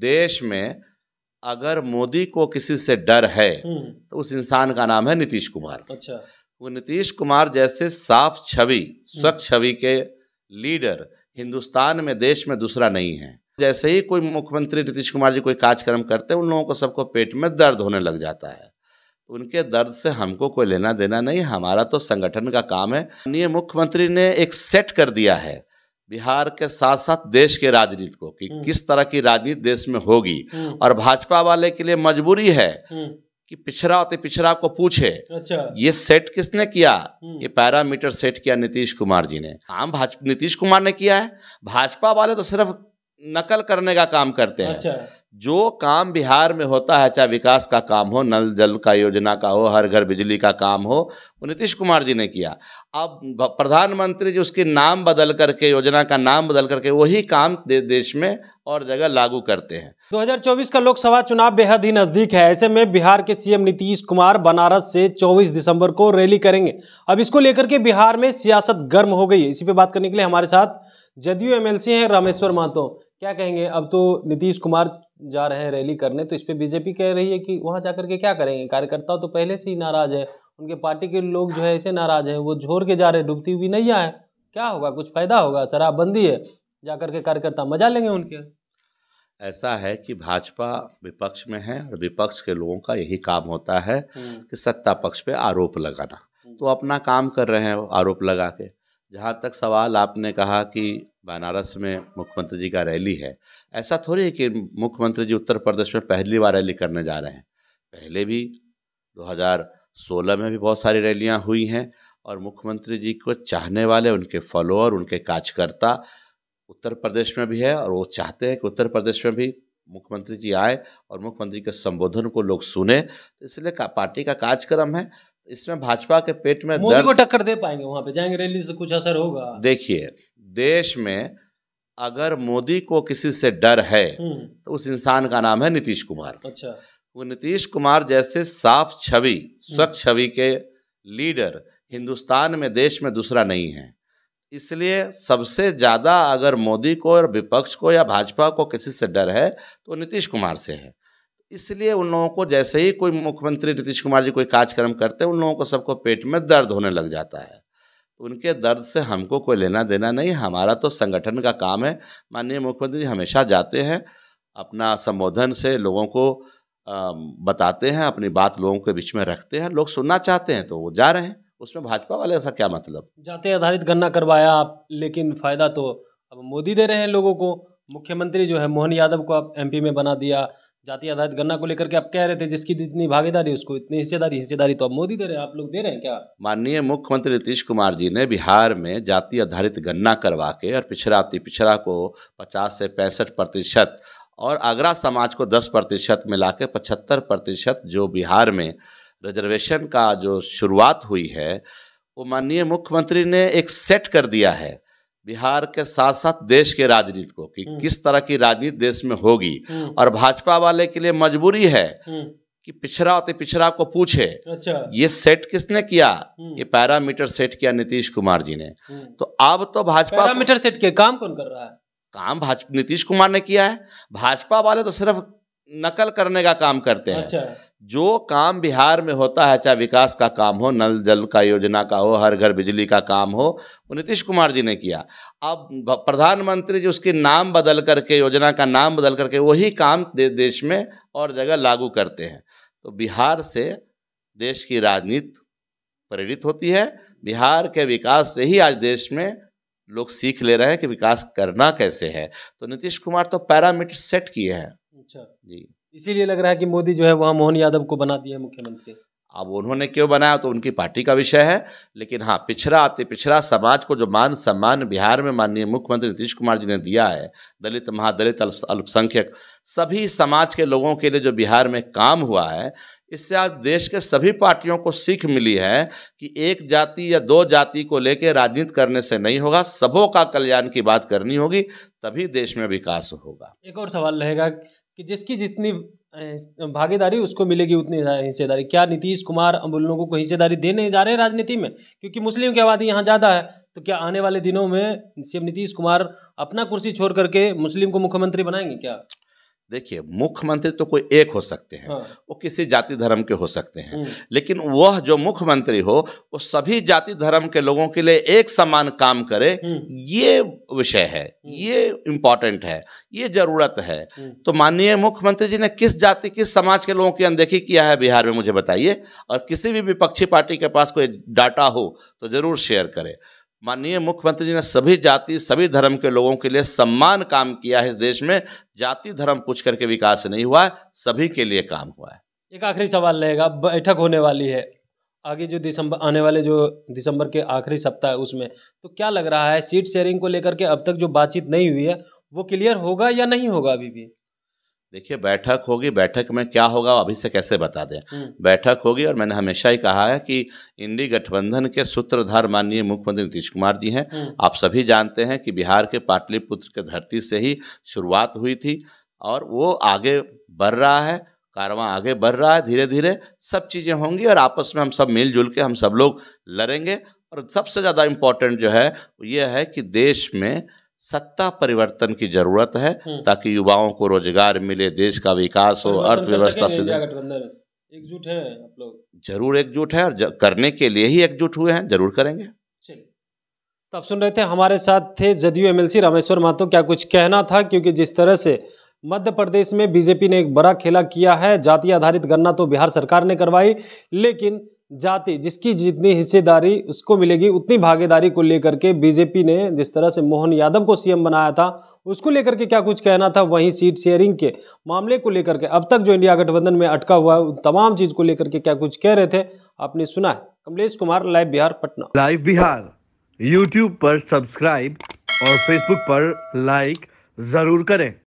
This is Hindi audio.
देश में अगर मोदी को किसी से डर है हम्म। तो उस इंसान का नाम है नीतीश कुमार अच्छा वो नीतीश कुमार जैसे साफ छवि हम्म। स्वच्छ छवि के लीडर हिंदुस्तान में देश में दूसरा नहीं है जैसे ही कोई मुख्यमंत्री नीतीश कुमार जी कोई कार्यक्रम करते हैं उन लोगों को सबको पेट में दर्द होने लग जाता है उनके दर्द से हमको कोई लेना देना नहीं हमारा तो संगठन का काम है माननीय मुख्यमंत्री ने एक सेट कर दिया है बिहार के साथ साथ देश के राजनीति को कि हम्म। किस तरह की राजनीति देश में होगी हम्म। और भाजपा वाले के लिए मजबूरी है हम्म। कि पिछड़ा होते पिछड़ा को पूछे अच्छा ये सेट किसने किया ये पैरामीटर सेट किया नीतीश कुमार जी ने आम हाँ, भाजपा नीतीश कुमार ने किया है भाजपा वाले तो सिर्फ नकल करने का काम करते हैं अच्छा। जो काम बिहार में होता है चाहे विकास का काम हो नल जल का योजना का हो हर घर बिजली का काम हो वो नीतीश कुमार जी ने किया अब प्रधानमंत्री जी उसके नाम बदल करके योजना का नाम बदल करके वही काम दे, देश में और जगह लागू करते हैं 2024 का लोकसभा चुनाव बेहद ही नज़दीक है ऐसे में बिहार के सीएम नीतीश कुमार बनारस से 24 दिसंबर को रैली करेंगे अब इसको लेकर के बिहार में सियासत गर्म हो गई है इसी पे बात करने के लिए हमारे साथ जदयू एमएलसी हैं रामेश्वर महतो क्या कहेंगे अब तो नीतीश कुमार जा रहे हैं रैली करने तो इस पर बीजेपी कह रही है कि वहाँ जा के क्या करेंगे कार्यकर्ता तो पहले से ही नाराज़ है उनके पार्टी के लोग जो है ऐसे नाराज़ हैं वो झोर के जा रहे डूबती हुई नहीं आए क्या होगा कुछ फ़ायदा होगा शराबबंदी है जा के कार्यकर्ता मजा लेंगे उनके ऐसा है कि भाजपा विपक्ष में है और विपक्ष के लोगों का यही काम होता है हम्म। कि सत्ता पक्ष पे आरोप लगाना हम्म। तो अपना काम कर रहे हैं आरोप लगा के जहाँ तक सवाल आपने कहा कि बनारस में मुख्यमंत्री जी का रैली है ऐसा थोड़ी है कि मुख्यमंत्री जी उत्तर प्रदेश में पहली बार रैली करने जा रहे हैं पहले भी 2016 में भी बहुत सारी रैलियां हुई हैं और मुख्यमंत्री जी को चाहने वाले उनके फॉलोअर उनके कार्यकर्ता उत्तर प्रदेश में भी है और वो चाहते हैं कि उत्तर प्रदेश में भी मुख्यमंत्री जी आए और मुख्यमंत्री के संबोधन को लोग सुने तो इसलिए का, पार्टी का कार्यक्रम है इसमें भाजपा के पेट में दर्द को टक्कर दे पाएंगे वहां पे जाएंगे रैली से कुछ असर होगा देखिए देश में अगर मोदी को किसी से डर है हम्म। तो उस इंसान का नाम है नीतीश कुमार अच्छा वो नीतीश कुमार जैसे साफ छवि हम्म। स्वच्छ छवि के लीडर हिंदुस्तान में देश में दूसरा नहीं है इसलिए सबसे ज़्यादा अगर मोदी को और विपक्ष को या भाजपा को किसी से डर है तो नीतीश कुमार से है इसलिए उन लोगों को जैसे ही कोई मुख्यमंत्री नीतीश कुमार जी कोई कार्यक्रम करते हैं उन लोगों को सबको पेट में दर्द होने लग जाता है उनके दर्द से हमको कोई लेना देना नहीं हमारा तो संगठन का काम है माननीय मुख्यमंत्री जी हमेशा जाते हैं अपना संबोधन से लोगों को बताते हैं अपनी बात लोगों के बीच में रखते हैं लोग सुनना चाहते हैं तो वो जा रहे हैं उसमें भाजपा वाले ऐसा क्या मतलब जाते आधारित गन्ना करवाया आप लेकिन फ़ायदा तो अब मोदी दे रहे हैं लोगों को मुख्यमंत्री जो है मोहन यादव को आप एमपी में बना दिया जाति आधारित गन्ना को लेकर के आप कह रहे थे जिसकी जितनी तो भागीदारी उसको इतनी हिस्सेदारी हिस्सेदारी तो अब मोदी दे रहे हैं आप लोग दे रहे हैं क्या माननीय मुख्यमंत्री नीतीश कुमार जी ने बिहार में जाति आधारित गन्ना करवा के और पिछड़ा पिछड़ा को पचास से पैंसठ प्रतिशत और आगरा समाज को दस प्रतिशत मिला के पचहत्तर प्रतिशत जो बिहार में रिजर्वेशन का जो शुरुआत हुई है वो माननीय मुख्यमंत्री ने एक सेट कर दिया है बिहार के साथ साथ देश के राजनीति को कि हम्म। किस तरह की राजनीति देश में होगी हम्म। और भाजपा वाले के लिए मजबूरी है हम्म। कि पिछड़ा होते पिछड़ा को पूछे अच्छा ये सेट किसने किया ये पैरामीटर सेट किया नीतीश कुमार जी ने तो अब तो भाजपा पैरामीटर सेट किया काम कौन कर रहा है काम भाजपा नीतीश कुमार ने किया है भाजपा वाले तो सिर्फ नकल करने का काम करते हैं अच्छा। जो काम बिहार में होता है चाहे विकास का काम हो नल जल का योजना का हो हर घर बिजली का काम हो वो नीतीश कुमार जी ने किया अब प्रधानमंत्री जी उसके नाम बदल करके योजना का नाम बदल करके वही काम दे, देश में और जगह लागू करते हैं तो बिहार से देश की राजनीति प्रेरित होती है बिहार के विकास से ही आज देश में लोग सीख ले रहे हैं कि विकास करना कैसे है तो नीतीश कुमार तो पैरामीटर सेट किए हैं अच्छा जी इसीलिए लग रहा है कि मोदी जो है वहाँ मोहन यादव को बना दिया मुख्यमंत्री अब उन्होंने क्यों बनाया तो उनकी पार्टी का विषय है लेकिन हाँ पिछड़ा अति पिछड़ा समाज को जो मान सम्मान बिहार में माननीय मुख्यमंत्री नीतीश कुमार जी ने दिया है दलित महादलित अल्पसंख्यक सभी समाज के लोगों के लिए जो बिहार में काम हुआ है इससे आज देश के सभी पार्टियों को सीख मिली है कि एक जाति या दो जाति को लेकर राजनीति करने से नहीं होगा सबों का कल्याण की बात करनी होगी तभी देश में विकास होगा एक और सवाल रहेगा कि जिसकी जितनी भागीदारी उसको मिलेगी उतनी हिस्सेदारी क्या नीतीश कुमार लोगों को हिस्सेदारी देने जा रहे हैं राजनीति में क्योंकि मुस्लिम की आबादी यहाँ ज़्यादा है तो क्या आने वाले दिनों में सीएम नीतीश कुमार अपना कुर्सी छोड़ करके मुस्लिम को मुख्यमंत्री बनाएंगे क्या देखिए मुख्यमंत्री तो कोई एक हो सकते हैं हाँ। वो किसी जाति धर्म के हो सकते हैं हम्म। लेकिन वह जो मुख्यमंत्री हो वो सभी जाति धर्म के लोगों के लिए एक समान काम करे हम्म। ये विषय है हम्म। ये इम्पोर्टेंट है ये जरूरत है तो माननीय मुख्यमंत्री जी ने किस जाति किस समाज के लोगों की अनदेखी किया है बिहार में मुझे बताइए और किसी भी विपक्षी पार्टी के पास कोई डाटा हो तो जरूर शेयर करें माननीय मुख्यमंत्री जी ने सभी जाति सभी धर्म के लोगों के लिए सम्मान काम किया है इस देश में जाति धर्म पूछ करके विकास नहीं हुआ है सभी के लिए काम हुआ है एक आखिरी सवाल रहेगा बैठक होने वाली है आगे जो दिसंबर आने वाले जो दिसंबर के आखिरी सप्ताह है उसमें तो क्या लग रहा है सीट शेयरिंग को लेकर के अब तक जो बातचीत नहीं हुई है वो क्लियर होगा या नहीं होगा अभी भी देखिए बैठक होगी बैठक में क्या होगा अभी से कैसे बता दें हम्म। बैठक होगी और मैंने हमेशा ही कहा है कि इंडी गठबंधन के सूत्रधार माननीय मुख्यमंत्री नीतीश कुमार जी हैं हम्म। आप सभी जानते हैं कि बिहार के पाटलिपुत्र के धरती से ही शुरुआत हुई थी और वो आगे बढ़ रहा है कारवां आगे बढ़ रहा है धीरे धीरे सब चीज़ें होंगी और आपस में हम सब मिलजुल के हम सब लोग लड़ेंगे और सबसे ज़्यादा इम्पोर्टेंट जो है ये है कि देश में सत्ता परिवर्तन की जरूरत है हम्म। ताकि युवाओं को रोजगार मिले देश का विकास हो अर्थव्यवस्था से एकजुट है आप लोग जरूर एकजुट है और करने के लिए ही एकजुट हुए हैं जरूर करेंगे तो आप सुन रहे थे हमारे साथ थे जदयू एमएलसी रामेश्वर महतो क्या कुछ कहना था क्योंकि जिस तरह से मध्य प्रदेश में बीजेपी ने एक बड़ा खेला किया है जाति आधारित गणना तो बिहार सरकार ने करवाई लेकिन जाति जिसकी जितनी हिस्सेदारी उसको मिलेगी उतनी भागीदारी को लेकर के बीजेपी ने जिस तरह से मोहन यादव को सीएम बनाया था उसको लेकर के क्या कुछ कहना था वहीं सीट शेयरिंग के मामले को लेकर के अब तक जो इंडिया गठबंधन में अटका हुआ है उन तमाम चीज को लेकर के क्या कुछ कह रहे थे आपने सुना है Kamlesh Kumar live Bihar Patna live Bihar YouTube पर सब्सक्राइब और फेसबुक पर लाइक जरूर करें